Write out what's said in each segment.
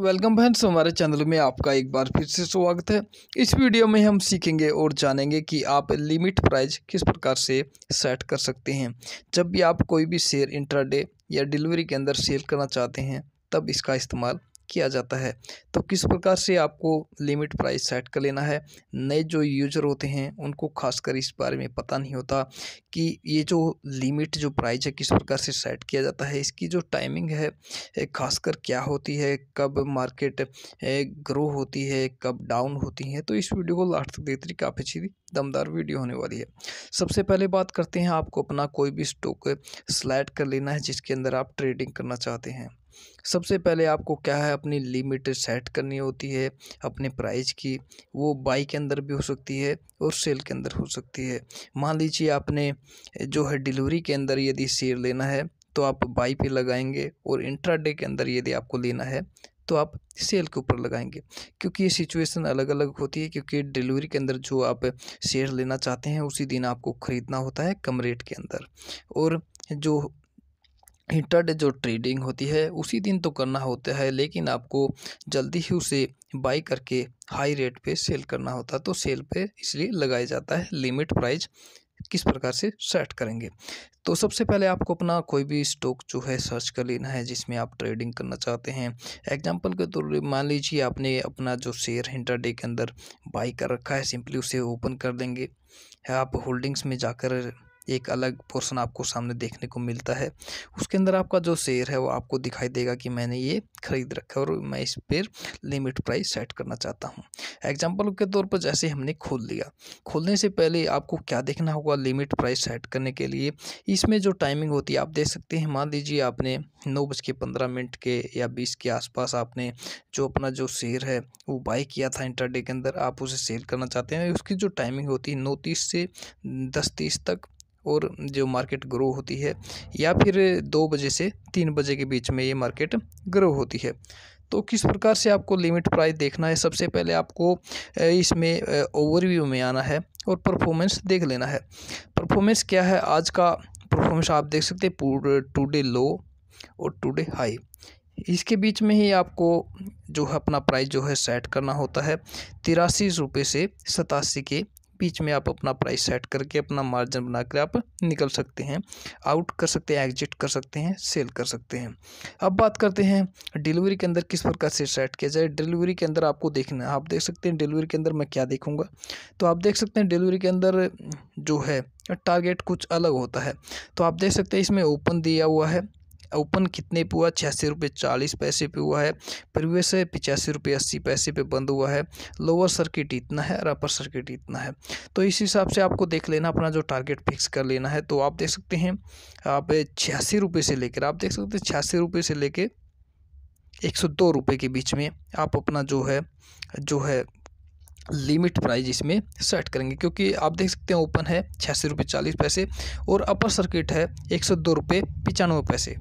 welcome friends हमारे channel में आपका एक बार फिर से स्वागत है इस वीडियो में हम सीखेंगे और जानेंगे कि आप लिमिट प्राइस किस प्रकार से सेट कर सकते हैं जब भी आप कोई भी शेयर इंट्राडे या डिलीवरी के अंदर सेल करना चाहते हैं तब इसका इस्तेमाल किया जाता है तो किस प्रकार से आपको लिमिट प्राइस सेट कर लेना है नए जो यूजर होते हैं उनको खासकर इस बारे में पता नहीं होता कि ये जो लिमिट जो प्राइस है किस प्रकार से सेट किया जाता है इसकी जो टाइमिंग है खासकर क्या होती है कब मार्केट ग्रो होती है कब डाउन होती है तो इस वीडियो को लास्ट तक देखते काफ़ी अच्छी दमदार वीडियो होने वाली है सबसे पहले बात करते हैं आपको अपना कोई भी स्टॉक सेलेक्ट कर लेना है जिसके अंदर आप ट्रेडिंग करना चाहते हैं सबसे पहले आपको क्या है अपनी लिमिट सेट करनी होती है अपने प्राइस की वो बाई के अंदर भी हो सकती है और सेल के अंदर हो सकती है मान लीजिए आपने जो है डिलीवरी के अंदर यदि शेयर लेना है तो आप बाई पे लगाएंगे और इंट्राडे के अंदर यदि आपको लेना है तो आप सेल के ऊपर लगाएंगे क्योंकि ये सिचुएशन अलग अलग होती है क्योंकि डिलीवरी के अंदर जो आप शेयर लेना चाहते हैं उसी दिन आपको ख़रीदना होता है कम रेट के अंदर और जो इंटरडे जो ट्रेडिंग होती है उसी दिन तो करना होता है लेकिन आपको जल्दी ही उसे बाई करके हाई रेट पे सेल करना होता है तो सेल पे इसलिए लगाया जाता है लिमिट प्राइस किस प्रकार से सेट करेंगे तो सबसे पहले आपको अपना कोई भी स्टॉक जो है सर्च कर लेना है जिसमें आप ट्रेडिंग करना चाहते हैं एग्जांपल के तौर तो मान लीजिए आपने अपना जो शेयर इंटरडे के अंदर बाई कर रखा है सिंपली उसे ओपन कर देंगे आप होल्डिंग्स में जाकर एक अलग पोर्शन आपको सामने देखने को मिलता है उसके अंदर आपका जो शेयर है वो आपको दिखाई देगा कि मैंने ये खरीद रखा है और मैं इस पर लिमिट प्राइस सेट करना चाहता हूँ एग्जाम्पल के तौर पर जैसे हमने खोल लिया खोलने से पहले आपको क्या देखना होगा लिमिट प्राइस सेट करने के लिए इसमें जो टाइमिंग होती है आप देख सकते हैं मान लीजिए आपने नौ बज के पंद्रह मिनट के या बीस के आसपास आपने जो अपना जो शेयर है वो बाई किया था इंटरडे के अंदर आप उसे सेल करना चाहते हैं उसकी जो टाइमिंग होती है नौ तीस से दस तीस तक और जो मार्केट ग्रो होती है या फिर दो बजे से तीन बजे के बीच में ये मार्केट ग्रो होती है तो किस प्रकार से आपको लिमिट प्राइस देखना है सबसे पहले आपको इसमें ओवरव्यू में आना है और परफॉर्मेंस देख लेना है परफॉर्मेंस क्या है आज का परफॉर्मेंस आप देख सकते हैं टूडे लो और टूडे हाई इसके बीच में ही आपको जो है अपना प्राइस जो है सेट करना होता है तिरासी रुपये से सतासी के बीच में आप अपना प्राइस सेट करके अपना मार्जिन बनाकर आप निकल सकते हैं आउट कर सकते हैं एग्जिट कर सकते हैं सेल कर सकते हैं अब बात करते हैं डिलीवरी के अंदर किस प्रकार से सेट किया जाए डिलीवरी के अंदर आपको देखना है आप देख सकते हैं डिलीवरी के अंदर मैं क्या देखूँगा तो आप देख सकते हैं डिलीवरी के अंदर जो है टारगेट कुछ अलग होता है तो आप देख सकते हैं इसमें ओपन दिया हुआ है ओपन कितने पे हुआ छियासी रुपये चालीस पैसे पे हुआ है प्रीवियस है पिचासी रुपये अस्सी पैसे पे बंद हुआ है लोअर सर्किट इतना है और अपर सर्किट इतना है तो इस हिसाब से आपको देख लेना अपना जो टारगेट फिक्स कर लेना है तो आप देख सकते हैं आप छियासी रुपये से लेकर आप देख सकते हैं छियासी रुपये से लेकर एक सौ दो रुपये के बीच में आप अपना जो है जो है लिमिट प्राइस इसमें सेट करेंगे क्योंकि आप देख सकते हैं ओपन है छियासी रुपये चालीस पैसे और अपर सर्किट है एक सौ दो रुपये पचानवे पैसे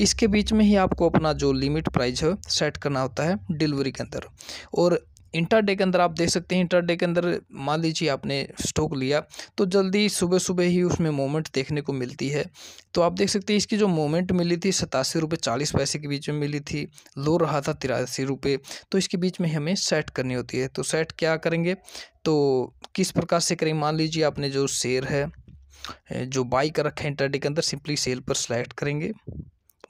इसके बीच में ही आपको अपना जो लिमिट प्राइस है सेट करना होता है डिलीवरी के अंदर और इंटरडे के अंदर आप देख सकते हैं इंटरडे के अंदर मान लीजिए आपने स्टॉक लिया तो जल्दी सुबह सुबह ही उसमें मोमेंट देखने को मिलती है तो आप देख सकते हैं इसकी जो मोमेंट मिली थी सतासी रुपये चालीस पैसे के बीच में मिली थी लो रहा था तिरासी रुपये तो इसके बीच में हमें सेट करनी होती है तो सेट क्या करेंगे तो किस प्रकार से करें मान लीजिए आपने जो शेयर है जो बाई कर रखा है इंटरडे के अंदर सिंपली सेल पर सेलेक्ट करेंगे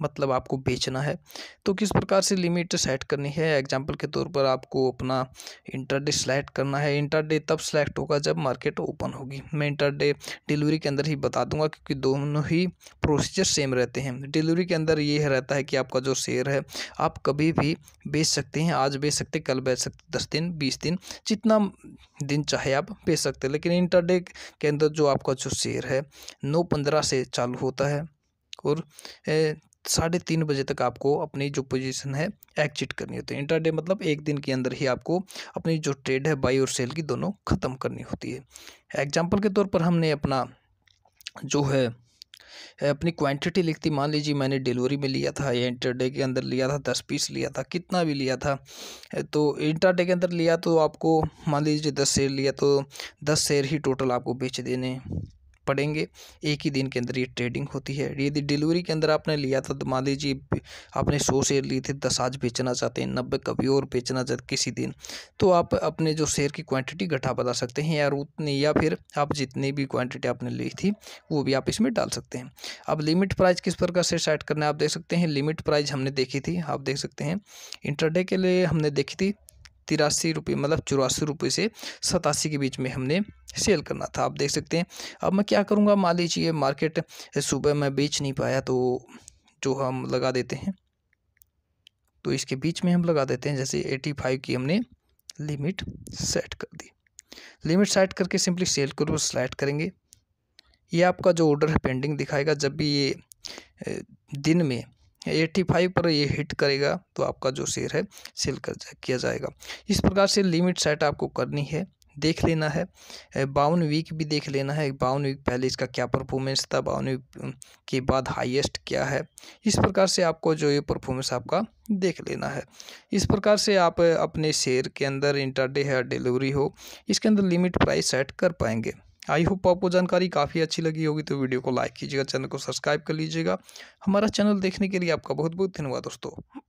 मतलब आपको बेचना है तो किस प्रकार से लिमिट सेट करनी है एग्जाम्पल के तौर पर आपको अपना इंटरडे सेलेक्ट करना है इंटरडे तब सेलेक्ट होगा जब मार्केट ओपन होगी मैं इंटरडे डिलीवरी के अंदर ही बता दूंगा क्योंकि दोनों ही प्रोसीजर सेम रहते हैं डिलीवरी के अंदर ये रहता है कि आपका जो शेयर है आप कभी भी बेच सकते हैं आज बेच सकते कल बेच सकते दस दिन बीस दिन जितना दिन चाहे आप बेच सकते हैं लेकिन इंटरडे के अंदर जो आपका जो शेयर है नौ पंद्रह से चालू होता है और साढ़े तीन बजे तक आपको अपनी जो पोजीशन है एक्जिट करनी होती है इंटरडे मतलब एक दिन के अंदर ही आपको अपनी जो ट्रेड है बाई और सेल की दोनों ख़त्म करनी होती है एग्जाम्पल के तौर पर हमने अपना जो है अपनी क्वांटिटी लिखती मान लीजिए मैंने डिलीवरी में लिया था या इंटरडे के अंदर लिया था दस पीस लिया था कितना भी लिया था तो इंटरडे के अंदर लिया तो आपको मान लीजिए दस शेयर लिया तो दस शेयर ही टोटल आपको बेच देने पड़ेंगे एक ही दिन के अंदर ये ट्रेडिंग होती है यदि डिलीवरी के अंदर आपने लिया था तो मान लीजिए आपने सौ शेयर लिए थे दस आज बेचना चाहते हैं नब्बे कभी और बेचना चाहते किसी दिन तो आप अपने जो शेयर की क्वांटिटी घटा बता सकते हैं यार उतनी या फिर आप जितनी भी क्वांटिटी आपने ली थी वो भी आप इसमें डाल सकते हैं अब लिमिट प्राइस किस प्रकार से सेट करना है आप देख सकते हैं लिमिट प्राइज हमने देखी थी आप देख सकते हैं इंटरडे के लिए हमने देखी थी तिरासी रुपये मतलब चौरासी रुपये से सतासी के बीच में हमने सेल करना था आप देख सकते हैं अब मैं क्या करूँगा मान लीजिए मार्केट सुबह मैं बेच नहीं पाया तो जो हम लगा देते हैं तो इसके बीच में हम लगा देते हैं जैसे एटी फाइव की हमने लिमिट सेट कर दी लिमिट सेट करके सिंपली सेल करो सेलेक्ट करेंगे ये आपका जो ऑर्डर है पेंडिंग दिखाएगा जब भी ये दिन में एट्टी फाइव पर ये हिट करेगा तो आपका जो शेयर है सेल कर जा, किया जाएगा इस प्रकार से लिमिट सेट आपको करनी है देख लेना है बावन वीक भी देख लेना है बावन वीक पहले इसका क्या परफॉर्मेंस था बावन वीक के बाद हाईएस्ट क्या है इस प्रकार से आपको जो ये परफॉर्मेंस आपका देख लेना है इस प्रकार से आप अपने शेयर के अंदर इंटरडे है डिलीवरी हो इसके अंदर लिमिट प्राइस सेट कर पाएंगे आई होप आपको जानकारी काफ़ी अच्छी लगी होगी तो वीडियो को लाइक कीजिएगा चैनल को सब्सक्राइब कर लीजिएगा हमारा चैनल देखने के लिए आपका बहुत बहुत धन्यवाद दोस्तों